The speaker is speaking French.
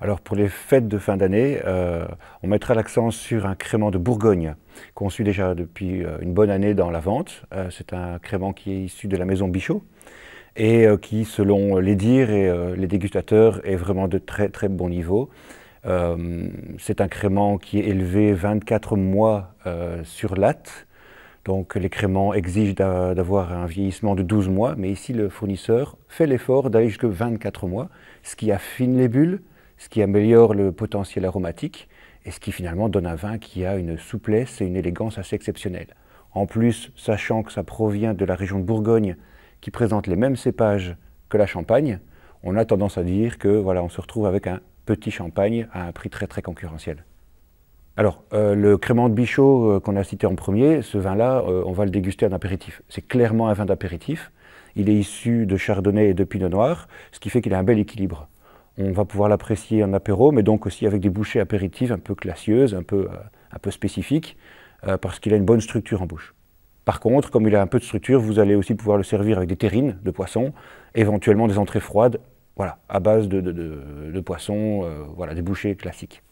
Alors pour les fêtes de fin d'année, euh, on mettra l'accent sur un crément de Bourgogne qu'on suit déjà depuis euh, une bonne année dans la vente. Euh, c'est un crément qui est issu de la maison Bichot et qui, selon les dires et les dégustateurs, est vraiment de très très bon niveau. c'est un crément qui est élevé 24 mois sur latte. Donc les créments exigent d'avoir un vieillissement de 12 mois, mais ici le fournisseur fait l'effort d'aller jusqu'à 24 mois, ce qui affine les bulles, ce qui améliore le potentiel aromatique et ce qui finalement donne un vin qui a une souplesse et une élégance assez exceptionnelle. En plus, sachant que ça provient de la région de Bourgogne qui présente les mêmes cépages que la Champagne, on a tendance à dire que voilà, on se retrouve avec un petit champagne à un prix très très concurrentiel. Alors, euh, le crément de Bichot euh, qu'on a cité en premier, ce vin-là, euh, on va le déguster en apéritif. C'est clairement un vin d'apéritif. Il est issu de Chardonnay et de Pinot Noir, ce qui fait qu'il a un bel équilibre on va pouvoir l'apprécier en apéro, mais donc aussi avec des bouchées apéritives un peu classieuses, un peu, euh, un peu spécifiques, euh, parce qu'il a une bonne structure en bouche. Par contre, comme il a un peu de structure, vous allez aussi pouvoir le servir avec des terrines de poisson, éventuellement des entrées froides, voilà, à base de, de, poisson, euh, voilà, des bouchées classiques.